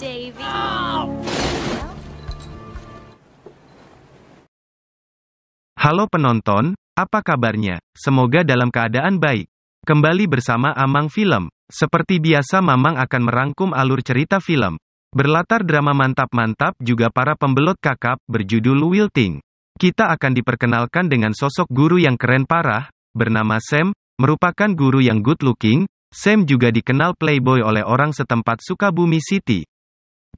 Davy. Halo penonton, apa kabarnya? Semoga dalam keadaan baik. Kembali bersama Amang Film. Seperti biasa Mamang akan merangkum alur cerita film. Berlatar drama mantap-mantap juga para pembelot kakap berjudul Wilting. Kita akan diperkenalkan dengan sosok guru yang keren parah, bernama Sam, merupakan guru yang good looking, Sam juga dikenal playboy oleh orang setempat Sukabumi City.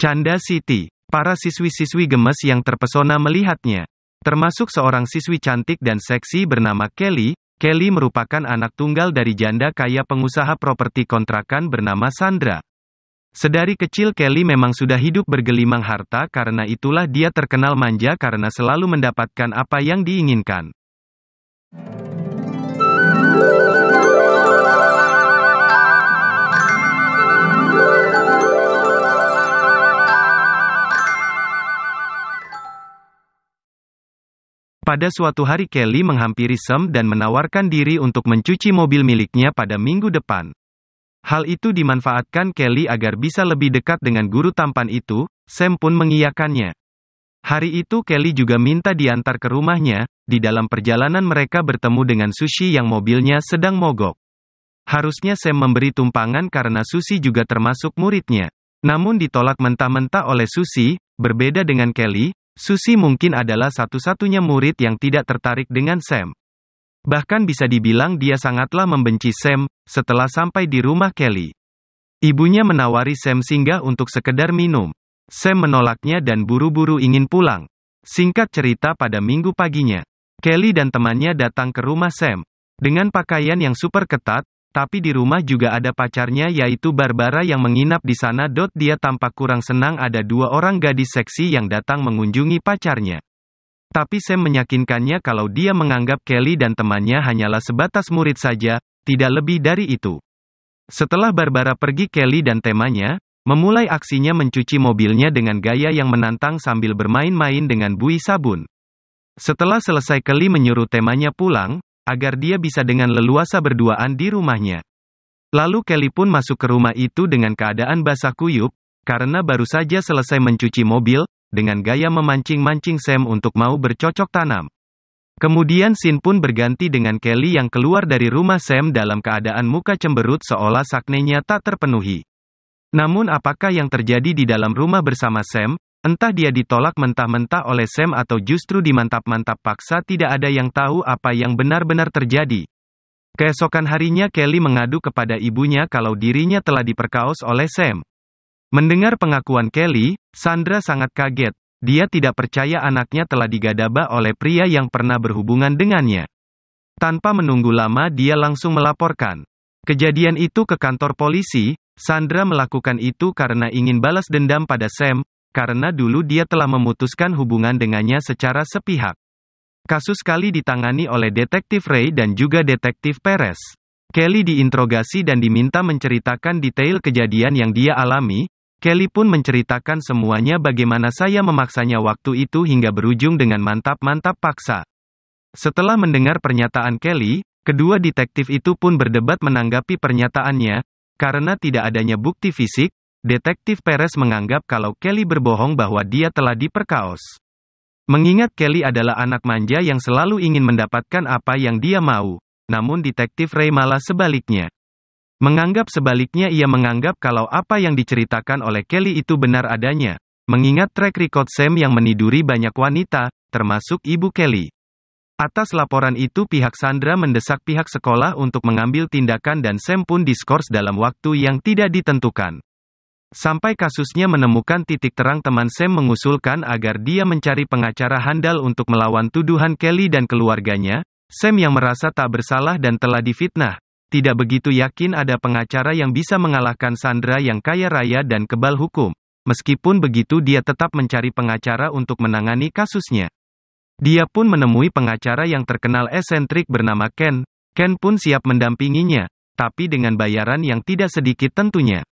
Canda Siti. Para siswi-siswi gemes yang terpesona melihatnya. Termasuk seorang siswi cantik dan seksi bernama Kelly, Kelly merupakan anak tunggal dari janda kaya pengusaha properti kontrakan bernama Sandra. Sedari kecil Kelly memang sudah hidup bergelimang harta karena itulah dia terkenal manja karena selalu mendapatkan apa yang diinginkan. Pada suatu hari Kelly menghampiri Sam dan menawarkan diri untuk mencuci mobil miliknya pada minggu depan. Hal itu dimanfaatkan Kelly agar bisa lebih dekat dengan guru tampan itu, Sam pun mengiyakannya. Hari itu Kelly juga minta diantar ke rumahnya, di dalam perjalanan mereka bertemu dengan Sushi yang mobilnya sedang mogok. Harusnya Sam memberi tumpangan karena Sushi juga termasuk muridnya. Namun ditolak mentah-mentah oleh Sushi, berbeda dengan Kelly, Susi mungkin adalah satu-satunya murid yang tidak tertarik dengan Sam. Bahkan bisa dibilang dia sangatlah membenci Sam, setelah sampai di rumah Kelly. Ibunya menawari Sam singgah untuk sekedar minum. Sam menolaknya dan buru-buru ingin pulang. Singkat cerita pada minggu paginya, Kelly dan temannya datang ke rumah Sam. Dengan pakaian yang super ketat, tapi di rumah juga ada pacarnya yaitu Barbara yang menginap di sana. Dia tampak kurang senang ada dua orang gadis seksi yang datang mengunjungi pacarnya. Tapi Sam meyakinkannya kalau dia menganggap Kelly dan temannya hanyalah sebatas murid saja, tidak lebih dari itu. Setelah Barbara pergi Kelly dan temannya, memulai aksinya mencuci mobilnya dengan gaya yang menantang sambil bermain-main dengan bui sabun. Setelah selesai Kelly menyuruh temannya pulang, agar dia bisa dengan leluasa berduaan di rumahnya. Lalu Kelly pun masuk ke rumah itu dengan keadaan basah kuyup, karena baru saja selesai mencuci mobil, dengan gaya memancing-mancing Sam untuk mau bercocok tanam. Kemudian Sin pun berganti dengan Kelly yang keluar dari rumah Sam dalam keadaan muka cemberut seolah saknenya tak terpenuhi. Namun apakah yang terjadi di dalam rumah bersama Sam, Entah dia ditolak mentah-mentah oleh Sam atau justru dimantap-mantap paksa tidak ada yang tahu apa yang benar-benar terjadi. Keesokan harinya Kelly mengadu kepada ibunya kalau dirinya telah diperkaos oleh Sam. Mendengar pengakuan Kelly, Sandra sangat kaget. Dia tidak percaya anaknya telah digadaba oleh pria yang pernah berhubungan dengannya. Tanpa menunggu lama dia langsung melaporkan. Kejadian itu ke kantor polisi, Sandra melakukan itu karena ingin balas dendam pada Sam, karena dulu dia telah memutuskan hubungan dengannya secara sepihak. Kasus kali ditangani oleh detektif Ray dan juga detektif Perez. Kelly diinterogasi dan diminta menceritakan detail kejadian yang dia alami. Kelly pun menceritakan semuanya bagaimana saya memaksanya waktu itu hingga berujung dengan mantap-mantap paksa. Setelah mendengar pernyataan Kelly, kedua detektif itu pun berdebat menanggapi pernyataannya, karena tidak adanya bukti fisik, Detektif Perez menganggap kalau Kelly berbohong bahwa dia telah diperkaos. Mengingat Kelly adalah anak manja yang selalu ingin mendapatkan apa yang dia mau, namun detektif Ray malah sebaliknya. Menganggap sebaliknya ia menganggap kalau apa yang diceritakan oleh Kelly itu benar adanya, mengingat track record Sam yang meniduri banyak wanita, termasuk ibu Kelly. Atas laporan itu pihak Sandra mendesak pihak sekolah untuk mengambil tindakan dan Sam pun diskors dalam waktu yang tidak ditentukan. Sampai kasusnya menemukan titik terang teman Sam mengusulkan agar dia mencari pengacara handal untuk melawan tuduhan Kelly dan keluarganya, Sam yang merasa tak bersalah dan telah difitnah, tidak begitu yakin ada pengacara yang bisa mengalahkan Sandra yang kaya raya dan kebal hukum. Meskipun begitu dia tetap mencari pengacara untuk menangani kasusnya. Dia pun menemui pengacara yang terkenal esentrik bernama Ken. Ken pun siap mendampinginya, tapi dengan bayaran yang tidak sedikit tentunya.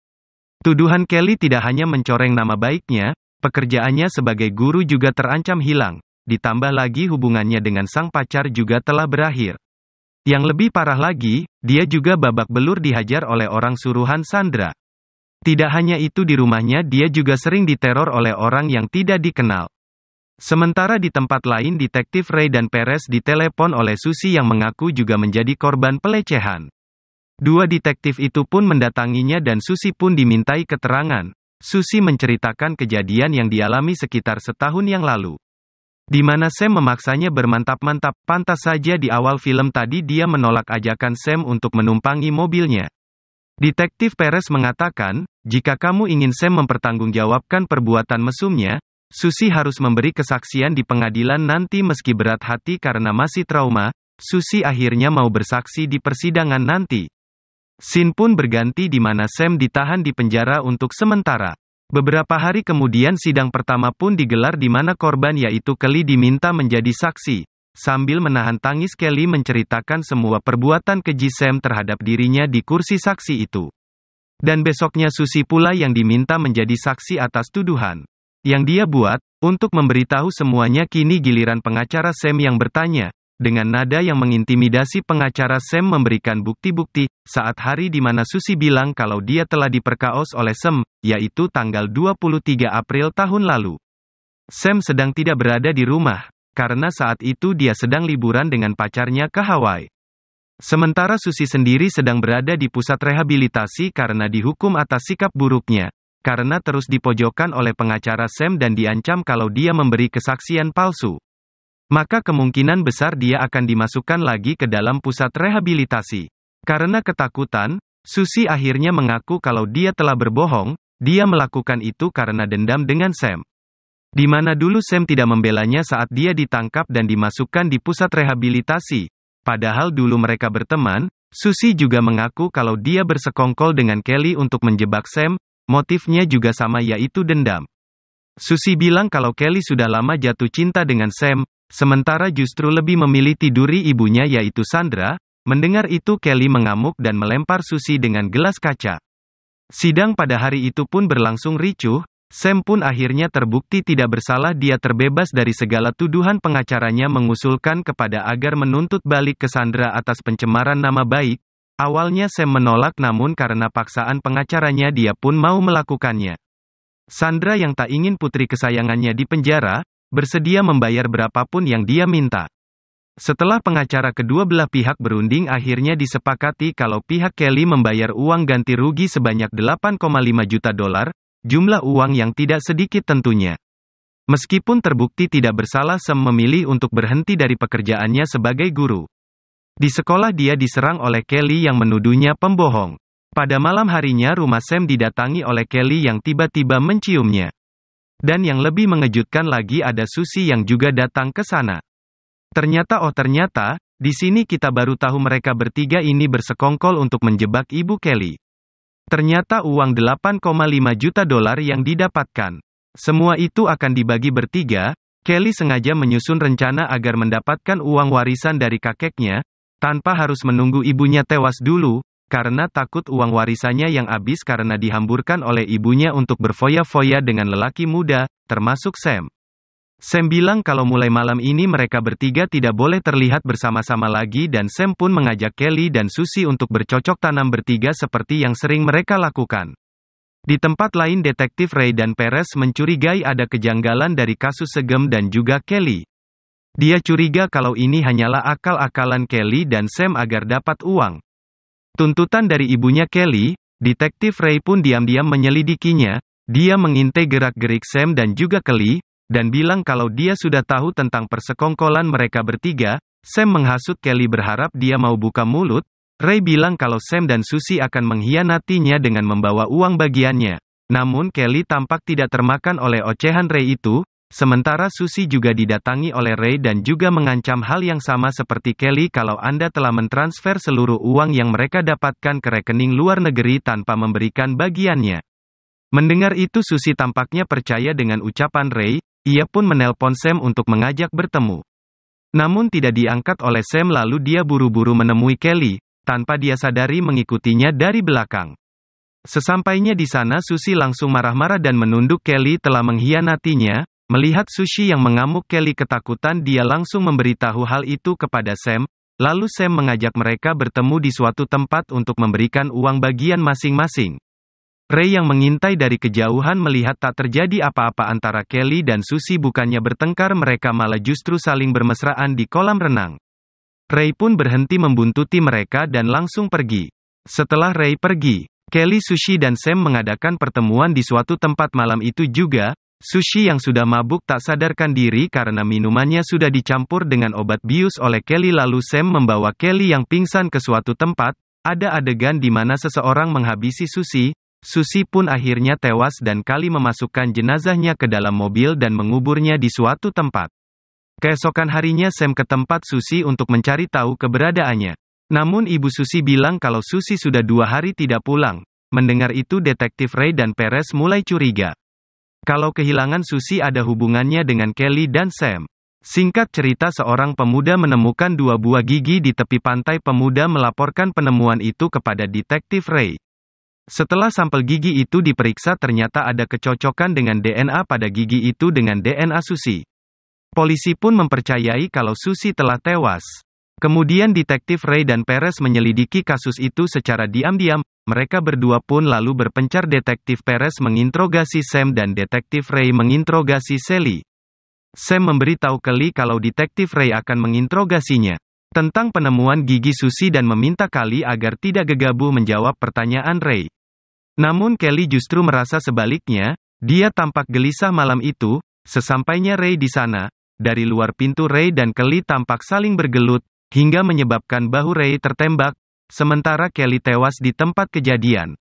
Tuduhan Kelly tidak hanya mencoreng nama baiknya, pekerjaannya sebagai guru juga terancam hilang, ditambah lagi hubungannya dengan sang pacar juga telah berakhir. Yang lebih parah lagi, dia juga babak belur dihajar oleh orang suruhan Sandra. Tidak hanya itu di rumahnya dia juga sering diteror oleh orang yang tidak dikenal. Sementara di tempat lain detektif Ray dan Perez ditelepon oleh Susi yang mengaku juga menjadi korban pelecehan. Dua detektif itu pun mendatanginya dan Susi pun dimintai keterangan. Susi menceritakan kejadian yang dialami sekitar setahun yang lalu. Di mana Sam memaksanya bermantap-mantap, pantas saja di awal film tadi dia menolak ajakan Sam untuk menumpangi mobilnya. Detektif Perez mengatakan, jika kamu ingin Sam mempertanggungjawabkan perbuatan mesumnya, Susi harus memberi kesaksian di pengadilan nanti meski berat hati karena masih trauma, Susi akhirnya mau bersaksi di persidangan nanti. Sin pun berganti di mana Sam ditahan di penjara untuk sementara. Beberapa hari kemudian sidang pertama pun digelar di mana korban yaitu Kelly diminta menjadi saksi. Sambil menahan tangis Kelly menceritakan semua perbuatan keji Sam terhadap dirinya di kursi saksi itu. Dan besoknya Susi pula yang diminta menjadi saksi atas tuduhan. Yang dia buat, untuk memberitahu semuanya kini giliran pengacara Sam yang bertanya, dengan nada yang mengintimidasi pengacara Sam memberikan bukti-bukti, saat hari di mana Susi bilang kalau dia telah diperkaos oleh Sam, yaitu tanggal 23 April tahun lalu. Sam sedang tidak berada di rumah, karena saat itu dia sedang liburan dengan pacarnya ke Hawaii. Sementara Susi sendiri sedang berada di pusat rehabilitasi karena dihukum atas sikap buruknya, karena terus dipojokkan oleh pengacara Sam dan diancam kalau dia memberi kesaksian palsu maka kemungkinan besar dia akan dimasukkan lagi ke dalam pusat rehabilitasi. Karena ketakutan, Susi akhirnya mengaku kalau dia telah berbohong, dia melakukan itu karena dendam dengan Sam. Di mana dulu Sam tidak membelanya saat dia ditangkap dan dimasukkan di pusat rehabilitasi. Padahal dulu mereka berteman, Susi juga mengaku kalau dia bersekongkol dengan Kelly untuk menjebak Sam, motifnya juga sama yaitu dendam. Susi bilang kalau Kelly sudah lama jatuh cinta dengan Sam, Sementara justru lebih memilih tiduri ibunya yaitu Sandra, mendengar itu Kelly mengamuk dan melempar Susi dengan gelas kaca. Sidang pada hari itu pun berlangsung ricuh, Sam pun akhirnya terbukti tidak bersalah dia terbebas dari segala tuduhan pengacaranya mengusulkan kepada agar menuntut balik ke Sandra atas pencemaran nama baik, awalnya Sam menolak namun karena paksaan pengacaranya dia pun mau melakukannya. Sandra yang tak ingin putri kesayangannya di penjara, bersedia membayar berapapun yang dia minta. Setelah pengacara kedua belah pihak berunding akhirnya disepakati kalau pihak Kelly membayar uang ganti rugi sebanyak 8,5 juta dolar, jumlah uang yang tidak sedikit tentunya. Meskipun terbukti tidak bersalah Sam memilih untuk berhenti dari pekerjaannya sebagai guru. Di sekolah dia diserang oleh Kelly yang menuduhnya pembohong. Pada malam harinya rumah Sam didatangi oleh Kelly yang tiba-tiba menciumnya. Dan yang lebih mengejutkan lagi ada Susi yang juga datang ke sana. Ternyata oh ternyata, di sini kita baru tahu mereka bertiga ini bersekongkol untuk menjebak Ibu Kelly. Ternyata uang 8,5 juta dolar yang didapatkan. Semua itu akan dibagi bertiga, Kelly sengaja menyusun rencana agar mendapatkan uang warisan dari kakeknya, tanpa harus menunggu ibunya tewas dulu, karena takut uang warisannya yang habis karena dihamburkan oleh ibunya untuk berfoya-foya dengan lelaki muda, termasuk Sam. Sam bilang kalau mulai malam ini mereka bertiga tidak boleh terlihat bersama-sama lagi dan Sam pun mengajak Kelly dan Susie untuk bercocok tanam bertiga seperti yang sering mereka lakukan. Di tempat lain detektif Ray dan Perez mencurigai ada kejanggalan dari kasus Segem dan juga Kelly. Dia curiga kalau ini hanyalah akal-akalan Kelly dan Sam agar dapat uang. Tuntutan dari ibunya Kelly, detektif Ray pun diam-diam menyelidikinya, dia mengintai gerak-gerik Sam dan juga Kelly, dan bilang kalau dia sudah tahu tentang persekongkolan mereka bertiga, Sam menghasut Kelly berharap dia mau buka mulut, Ray bilang kalau Sam dan Susie akan mengkhianatinya dengan membawa uang bagiannya. Namun Kelly tampak tidak termakan oleh ocehan Ray itu, Sementara Susi juga didatangi oleh Ray dan juga mengancam hal yang sama seperti Kelly kalau Anda telah mentransfer seluruh uang yang mereka dapatkan ke rekening luar negeri tanpa memberikan bagiannya. Mendengar itu Susi tampaknya percaya dengan ucapan Ray, ia pun menelpon Sam untuk mengajak bertemu. Namun tidak diangkat oleh Sam lalu dia buru-buru menemui Kelly, tanpa dia sadari mengikutinya dari belakang. Sesampainya di sana Susi langsung marah-marah dan menunduk Kelly telah mengkhianatinya, Melihat Sushi yang mengamuk Kelly ketakutan dia langsung memberitahu hal itu kepada Sam, lalu Sam mengajak mereka bertemu di suatu tempat untuk memberikan uang bagian masing-masing. Ray yang mengintai dari kejauhan melihat tak terjadi apa-apa antara Kelly dan Susi bukannya bertengkar mereka malah justru saling bermesraan di kolam renang. Ray pun berhenti membuntuti mereka dan langsung pergi. Setelah Ray pergi, Kelly Sushi dan Sam mengadakan pertemuan di suatu tempat malam itu juga, Sushi yang sudah mabuk tak sadarkan diri karena minumannya sudah dicampur dengan obat bius oleh Kelly lalu Sam membawa Kelly yang pingsan ke suatu tempat, ada adegan di mana seseorang menghabisi Sushi. Sushi pun akhirnya tewas dan Kali memasukkan jenazahnya ke dalam mobil dan menguburnya di suatu tempat. Keesokan harinya Sam ke tempat Sushi untuk mencari tahu keberadaannya. Namun ibu Susi bilang kalau Susi sudah dua hari tidak pulang. Mendengar itu detektif Ray dan Perez mulai curiga. Kalau kehilangan Susi ada hubungannya dengan Kelly dan Sam. Singkat cerita seorang pemuda menemukan dua buah gigi di tepi pantai pemuda melaporkan penemuan itu kepada detektif Ray. Setelah sampel gigi itu diperiksa ternyata ada kecocokan dengan DNA pada gigi itu dengan DNA Susi. Polisi pun mempercayai kalau Susi telah tewas. Kemudian detektif Ray dan Perez menyelidiki kasus itu secara diam-diam, mereka berdua pun lalu berpencar detektif Perez menginterogasi Sam dan detektif Ray menginterogasi Sally. Sam memberitahu Kelly kalau detektif Ray akan menginterogasinya tentang penemuan gigi Susi dan meminta Kelly agar tidak gegabah menjawab pertanyaan Ray. Namun Kelly justru merasa sebaliknya, dia tampak gelisah malam itu, sesampainya Ray di sana, dari luar pintu Ray dan Kelly tampak saling bergelut, hingga menyebabkan bahu Ray tertembak, sementara Kelly tewas di tempat kejadian.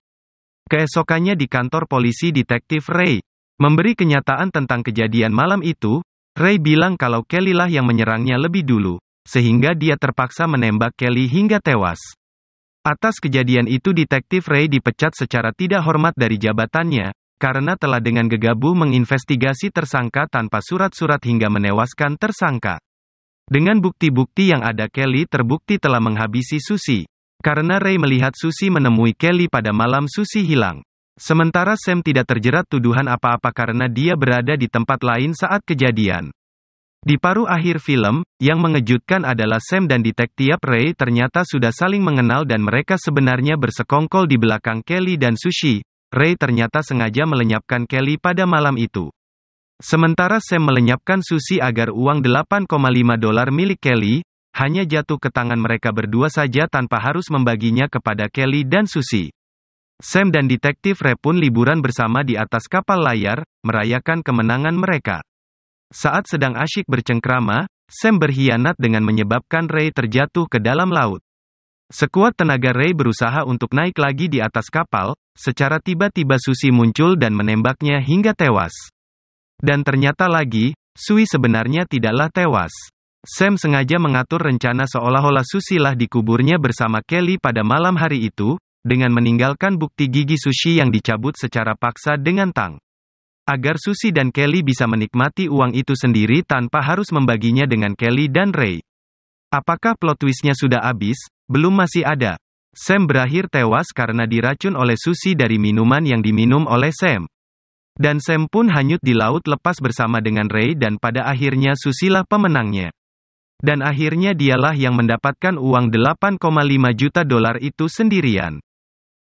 Keesokannya di kantor polisi detektif Ray, memberi kenyataan tentang kejadian malam itu, Ray bilang kalau Kelly lah yang menyerangnya lebih dulu, sehingga dia terpaksa menembak Kelly hingga tewas. Atas kejadian itu detektif Ray dipecat secara tidak hormat dari jabatannya, karena telah dengan gegabah menginvestigasi tersangka tanpa surat-surat hingga menewaskan tersangka. Dengan bukti-bukti yang ada Kelly terbukti telah menghabisi Susi. Karena Ray melihat Susi menemui Kelly pada malam Susi hilang. Sementara Sam tidak terjerat tuduhan apa-apa karena dia berada di tempat lain saat kejadian. Di paruh akhir film, yang mengejutkan adalah Sam dan detektif Ray ternyata sudah saling mengenal dan mereka sebenarnya bersekongkol di belakang Kelly dan Sushi. Ray ternyata sengaja melenyapkan Kelly pada malam itu. Sementara Sam melenyapkan Susi agar uang 8,5 dolar milik Kelly, hanya jatuh ke tangan mereka berdua saja tanpa harus membaginya kepada Kelly dan Susi. Sam dan detektif Ray pun liburan bersama di atas kapal layar, merayakan kemenangan mereka. Saat sedang asyik bercengkrama, Sam berkhianat dengan menyebabkan Ray terjatuh ke dalam laut. Sekuat tenaga Ray berusaha untuk naik lagi di atas kapal, secara tiba-tiba Susi muncul dan menembaknya hingga tewas. Dan ternyata lagi, Sui sebenarnya tidaklah tewas. Sam sengaja mengatur rencana seolah-olah Susi lah dikuburnya bersama Kelly pada malam hari itu, dengan meninggalkan bukti gigi Sushi yang dicabut secara paksa dengan tang. Agar Susi dan Kelly bisa menikmati uang itu sendiri tanpa harus membaginya dengan Kelly dan Ray. Apakah plot twistnya sudah habis? Belum masih ada. Sam berakhir tewas karena diracun oleh Susi dari minuman yang diminum oleh Sam. Dan Sam pun hanyut di laut lepas bersama dengan Ray dan pada akhirnya Susila pemenangnya. Dan akhirnya dialah yang mendapatkan uang 8,5 juta dolar itu sendirian.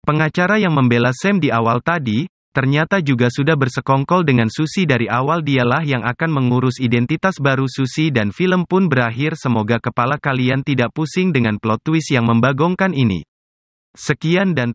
Pengacara yang membela Sam di awal tadi, ternyata juga sudah bersekongkol dengan Susi dari awal dialah yang akan mengurus identitas baru Susi dan film pun berakhir semoga kepala kalian tidak pusing dengan plot twist yang membagongkan ini. Sekian dan